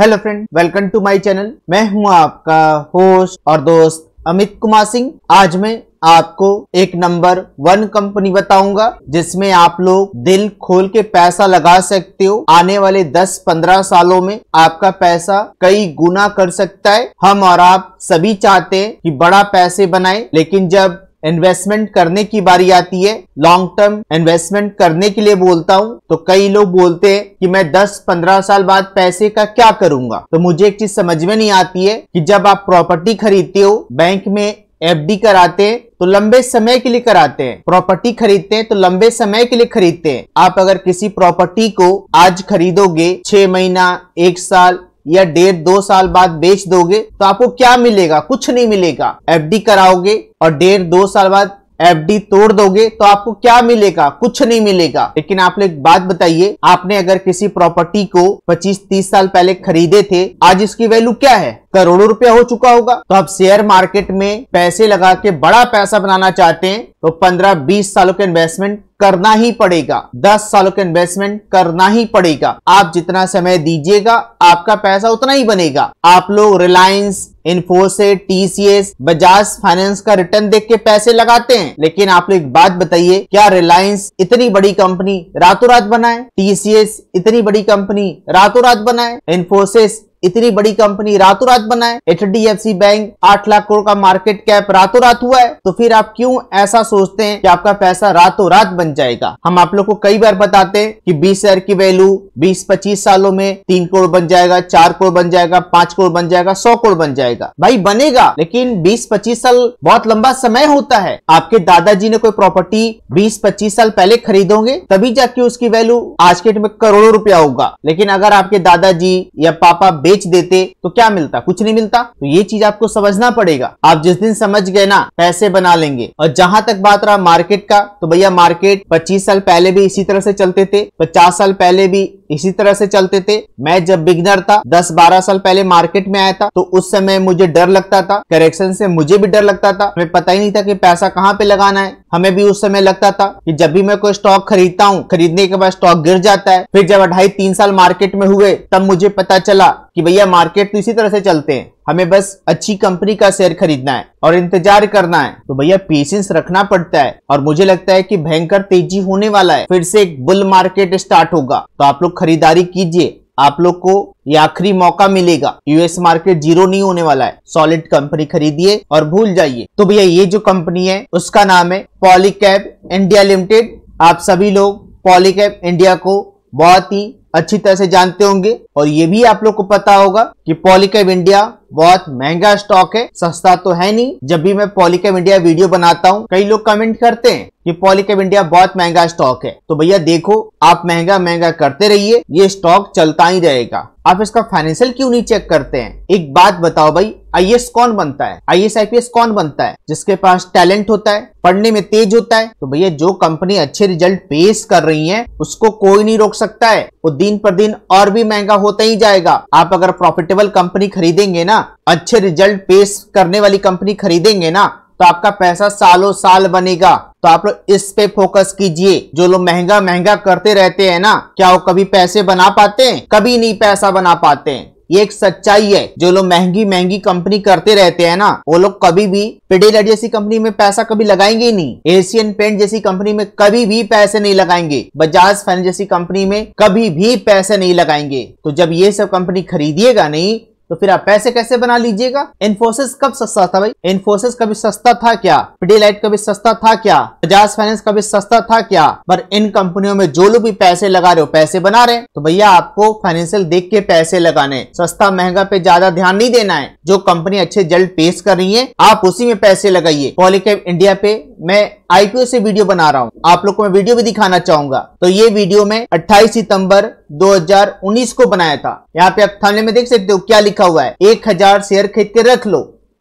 hello friend welcome to my channel मैं हूं आपका होस्ट और दोस्त अमित कुमार सिंह आज मैं आपको एक नंबर वन कंपनी बताऊंगा जिसमें आप लोग दिल खोल के पैसा लगा सकते हो आने वाले 10-15 सालों में आपका पैसा कई गुना कर सकता है हम और आप सभी चाहते हैं कि बड़ा पैसे बनाए लेकिन जब इन्वेस्टमेंट करने की बारी आती है लॉन्ग टर्म इन्वेस्टमेंट करने के लिए बोलता हूँ तो कई लोग बोलते हैं कि मैं 10-15 साल बाद पैसे का क्या करूंगा तो मुझे एक चीज समझ में नहीं आती है कि जब आप प्रॉपर्टी खरीदते हो बैंक में एफडी कराते हैं तो लंबे समय के लिए कराते हैं प्रॉपर्टी खरीदते हैं तो लंबे समय के लिए खरीदते हैं आप अगर किसी प्रॉपर्टी को आज खरीदोगे छह महीना एक साल या डेढ़ दो साल बाद बेच दोगे तो आपको क्या मिलेगा कुछ नहीं मिलेगा एफडी कराओगे और डेढ़ दो साल बाद एफडी तोड़ दोगे तो आपको क्या मिलेगा कुछ नहीं मिलेगा लेकिन आप एक बात बताइए आपने अगर किसी प्रॉपर्टी को 25-30 साल पहले खरीदे थे आज इसकी वैल्यू क्या है करोड़ों रुपया हो चुका होगा तो आप शेयर मार्केट में पैसे लगा के बड़ा पैसा बनाना चाहते हैं तो 15-20 सालों के इन्वेस्टमेंट करना ही पड़ेगा 10 सालों का इन्वेस्टमेंट करना ही पड़ेगा आप जितना समय दीजिएगा आपका पैसा उतना ही बनेगा आप लोग Reliance Infosys TCS Bajaj Finance का रिटर्न देख के पैसे लगाते हैं लेकिन आप लोग एक बात बताइए क्या रिलायंस इतनी बड़ी कंपनी रातों रात बनाए टीसीएस इतनी बड़ी कंपनी रातों रात बनाए इन्फोसिस इतनी बड़ी कंपनी रातों रात बनाए H D F C bank आठ लाख करोड़ का मार्केट कैप रातों रात हुआ है तो फिर आप क्यों ऐसा सोचते हैं कि आपका पैसा रातों रात बन जाएगा हम आप लोग को कई बार बताते हैं कि बीस शेयर की वैल्यू बीस पच्चीस सालों में तीन करोड़ बन जाएगा चार करोड़ बन जाएगा पांच करोड़ बन जाएगा सौ करोड़ बन जाएगा भाई बनेगा लेकिन बीस पच्चीस साल बहुत लंबा समय होता है आपके दादाजी ने कोई प्रॉपर्टी बीस पच्चीस साल पहले खरीदोगे तभी जाके उसकी वैल्यू आज के डेट में करोड़ों रुपया होगा लेकिन अगर आपके दादाजी या पापा बेच देते तो क्या मिलता कुछ नहीं मिलता तो ये चीज आपको समझना पड़ेगा आप जिस दिन समझ गए ना पैसे बना लेंगे और जहां तक बात रहा मार्केट का तो भैया मार्केट पच्चीस साल पहले भी इसी तरह से चलते थे पचास साल पहले भी इसी तरह से चलते थे मैं जब बिगनर था 10-12 साल पहले मार्केट में आया था तो उस समय मुझे डर लगता था करेक्शन से मुझे भी डर लगता था हमें पता ही नहीं था कि पैसा कहाँ पे लगाना है हमें भी उस समय लगता था कि जब भी मैं कोई स्टॉक खरीदता हूँ खरीदने के बाद स्टॉक गिर जाता है फिर जब अढ़ाई तीन साल मार्केट में हुए तब मुझे पता चला कि भैया मार्केट तो इसी तरह से चलते हैं हमें बस अच्छी कंपनी का शेयर खरीदना है और इंतजार करना है तो भैया पेशेंस रखना पड़ता है और मुझे लगता है कि भयंकर तेजी होने वाला है फिर से एक बुल मार्केट स्टार्ट होगा तो आप लोग खरीदारी कीजिए आप लोग को ये आखिरी मौका मिलेगा यूएस मार्केट जीरो नहीं होने वाला है सॉलिड कंपनी खरीदिए और भूल जाइए तो भैया ये जो कंपनी है उसका नाम है पॉलीकैब इंडिया लिमिटेड आप सभी लोग पॉलीकैब इंडिया को बहुत ही अच्छी तरह से जानते होंगे और ये भी आप लोग को पता होगा कि पॉलीकैब इंडिया बहुत महंगा स्टॉक है सस्ता तो है नहीं जब भी मैं पॉलीकैब इंडिया वीडियो बनाता हूँ कई लोग कमेंट करते हैं कि पॉलीकैब इंडिया बहुत महंगा स्टॉक है तो भैया देखो आप महंगा महंगा करते रहिए ये स्टॉक चलता ही रहेगा आप इसका फाइनेंशियल क्यों नहीं चेक करते हैं एक बात बताओ भाई आईएएस कौन बनता है आईएएस आईपीएस कौन बनता है जिसके पास टैलेंट होता है पढ़ने में तेज होता है तो भैया जो कंपनी अच्छे रिजल्ट पेश कर रही है उसको कोई नहीं रोक सकता है वो दिन पर दिन और भी महंगा होता ही जाएगा आप अगर प्रॉफिटेबल कंपनी खरीदेंगे ना अच्छे रिजल्ट पेश करने वाली कंपनी खरीदेंगे ना तो आपका पैसा सालों साल बनेगा तो आप लोग इस पे फोकस कीजिए जो लोग महंगा महंगा करते रहते हैं ना क्या वो कभी पैसे बना पाते हैं कभी नहीं पैसा बना पाते हैं ये एक सच्चाई है जो लोग महंगी महंगी कंपनी करते रहते हैं ना वो लोग कभी भी पिडीलाइट जैसी कंपनी में पैसा कभी लगाएंगे नहीं एशियन पेंट जैसी कंपनी में कभी भी पैसे नहीं लगाएंगे बजाज फाइनेंस जैसी कंपनी में कभी भी पैसे नहीं लगाएंगे तो जब ये सब कंपनी खरीदिएगा नहीं तो फिर आप पैसे कैसे बना लीजिएगा इन्फोसिस कब सस्ता था भाई इन्फोसिस कभी सस्ता था क्या पीडीलाइट कभी सस्ता था क्या बजाज फाइनेंस कभी सस्ता था क्या पर इन कंपनियों में जो लोग भी पैसे लगा रहे हो पैसे बना रहे तो भैया आपको फाइनेंशियल देख के पैसे लगाने सस्ता महंगा पे ज्यादा ध्यान नहीं देना है जो कंपनी अच्छे जल्द पेश कर रही है आप उसी में पैसे लगाइए पॉलिकेप इंडिया पे मैं आईपीओ से वीडियो बना रहा हूँ आप लोग को मैं वीडियो भी दिखाना चाहूंगा तो ये वीडियो में 28 सितंबर 2019 को बनाया था यहाँ पे आप थमले में देख सकते हो क्या लिखा हुआ है एक हजार शेयर खरीद के रख लो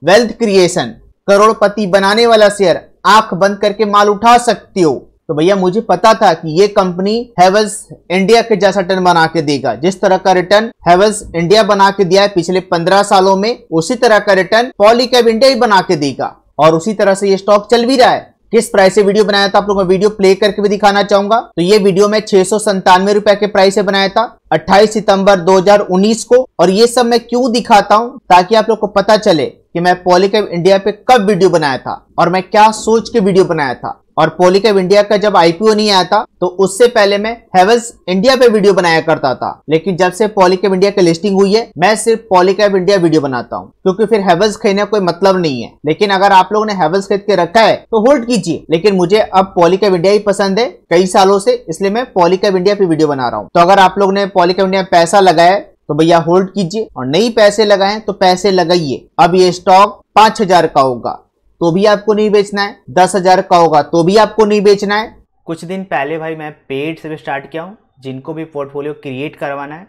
वेल्थ क्रिएशन करोड़पति बनाने वाला शेयर आंख बंद करके माल उठा सकती हो तो भैया मुझे पता था कि ये कंपनी हेवल्स इंडिया के जैसा रिटर्न बना के देगा जिस तरह का रिटर्न हेवल्स इंडिया बना के दिया है पिछले पंद्रह सालों में उसी तरह का रिटर्न पॉलीकैब इंडिया ही बना के देगा और उसी तरह से ये स्टॉक चल भी रहा है किस प्राइस से वीडियो बनाया था आप लोग को वीडियो प्ले करके भी दिखाना चाहूंगा तो ये वीडियो मैं छह सौ संतानवे रुपए के प्राइस से बनाया था 28 सितंबर 2019 को और ये सब मैं क्यों दिखाता हूं ताकि आप लोग को पता चले कि मैं पॉलीकैब इंडिया पे कब वीडियो बनाया था और मैं क्या सोच के वीडियो बनाया था और पॉलीकैब इंडिया का जब आईपीओ नहीं आया था तो उससे पहले मैं हेवल्स इंडिया पे वीडियो बनाया करता था लेकिन जब से पॉलीकैब इंडिया की लिस्टिंग हुई है मैं सिर्फ पॉलीकैब इंडिया वीडियो बनाता हूँ क्योंकि फिर हेवल्स खरीदने कोई मतलब नहीं है लेकिन अगर आप लोगों ने हेवल्स खरीद के रखा है तो होल्ड कीजिए लेकिन मुझे अब पॉलीकैब इंडिया ही पसंद है कई सालों से इसलिए मैं पॉलीकैब इंडिया पे वीडियो बना रहा हूँ तो अगर आप लोग ने पॉलीकैब इंडिया पैसा लगाया तो भैया होल्ड कीजिए और नई पैसे लगाएं तो पैसे लगाइए अब ये स्टॉक पांच हजार का होगा तो भी आपको नहीं बेचना है दस हजार का होगा तो भी आपको नहीं बेचना है कुछ दिन पहले भाई मैं पेड से भी स्टार्ट किया हूँ जिनको भी पोर्टफोलियो क्रिएट करवाना है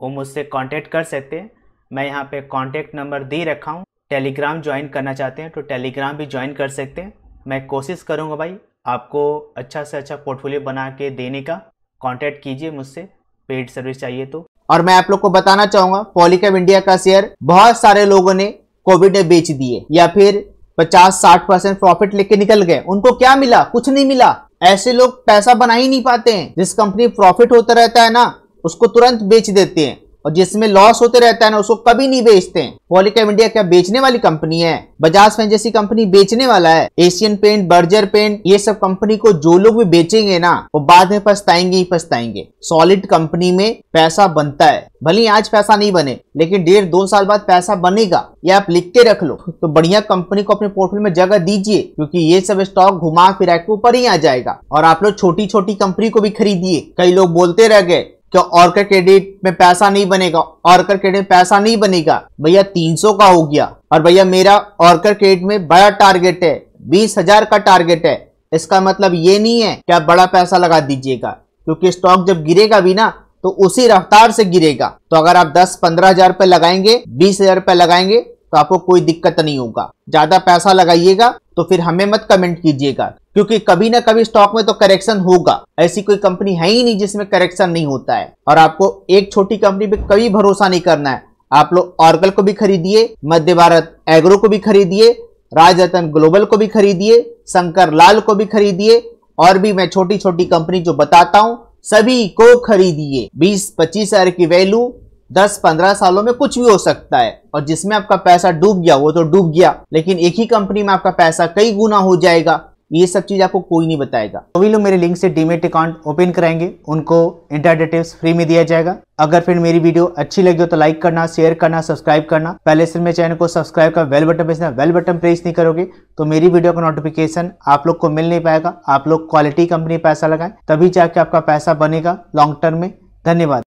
वो मुझसे कॉन्टेक्ट कर सकते हैं मैं यहाँ पे कॉन्टेक्ट नंबर दे रखा हूँ टेलीग्राम ज्वाइन करना चाहते हैं तो टेलीग्राम भी ज्वाइन कर सकते हैं मैं कोशिश करूँगा भाई आपको अच्छा से अच्छा पोर्टफोलियो बना के देने का कांटेक्ट कीजिए मुझसे पेड सर्विस चाहिए तो और मैं आप लोग को बताना चाहूंगा पॉलीकैब इंडिया का शेयर बहुत सारे लोगों ने कोविड में बेच दिए या फिर 50-60 परसेंट प्रॉफिट लेके निकल गए उनको क्या मिला कुछ नहीं मिला ऐसे लोग पैसा बना ही नहीं पाते हैं जिस कंपनी प्रॉफिट होता रहता है ना उसको तुरंत बेच देते हैं और जिसमें लॉस होते रहता है ना उसको कभी नहीं बेचते हैं पॉलिकेम इंडिया क्या बेचने वाली कंपनी है बजाज फैन जैसी कंपनी बेचने वाला है एशियन पेंट बर्जर पेंट ये सब कंपनी को जो लोग भी बेचेंगे ना वो बाद में पछताएंगे ही पछताएंगे सॉलिड कंपनी में पैसा बनता है भले आज पैसा नहीं बने लेकिन डेढ़ दो साल बाद पैसा बनेगा ये आप लिख के रख लो तो बढ़िया कंपनी को अपने पोर्टफोलियो में जगह दीजिए क्योंकि ये सब स्टॉक घुमा फिरा के ऊपर ही आ जाएगा और आप लोग छोटी छोटी कंपनी को भी खरीदिए कई लोग बोलते रह गए क्या ऑर्कर क्रेडिट में पैसा नहीं बनेगा ऑर्कर क्रेडिट में पैसा नहीं बनेगा भैया 300 का हो गया और भैया मेरा ऑर्कर क्रेडिट में बड़ा टारगेट है बीस हजार का टारगेट है इसका मतलब ये नहीं है कि आप बड़ा पैसा लगा दीजिएगा क्योंकि स्टॉक जब गिरेगा भी ना तो उसी रफ्तार से गिरेगा तो अगर आप दस पंद्रह हजार रुपये लगाएंगे बीस हजार रुपये लगाएंगे तो आपको कोई दिक्कत नहीं होगा ज़्यादा पैसा लगाइएगा तो फिर हमें मत कमेंट कीजिएगा क्योंकि कभी ना कभी स्टॉक में तो करेक्शन होगा ऐसी कोई कंपनी है ही नहीं जिसमें करेक्शन नहीं होता है और आपको एक छोटी कंपनी पे कभी भरोसा नहीं करना है आप लोग ऑर्गल को भी खरीदिए मध्य भारत एग्रो को भी खरीदिए राजरतन ग्लोबल को भी खरीदिए शंकर लाल को भी खरीदिए और भी मैं छोटी छोटी कंपनी जो बताता हूँ सभी को खरीदिए बीस पच्चीस हजार की वैल्यू दस पंद्रह सालों में कुछ भी हो सकता है और जिसमें आपका पैसा डूब गया वो तो डूब गया लेकिन एक ही कंपनी में आपका पैसा कई गुना हो जाएगा ये सब चीज़ आपको कोई नहीं बताएगा तो भी लोग मेरे लिंक से डीमेट अकाउंट ओपन कराएंगे उनको इंटर टिप्स फ्री में दिया जाएगा अगर फिर मेरी वीडियो अच्छी लगी हो तो लाइक करना शेयर करना सब्सक्राइब करना पहले से मेरे चैनल को सब्सक्राइब कर bell button press bell button press नहीं करोगे तो मेरी वीडियो का नोटिफिकेशन आप लोग को मिल नहीं पाएगा आप लोग क्वालिटी कंपनी पैसा लगाए तभी जाके आपका पैसा बनेगा लॉन्ग टर्म में धन्यवाद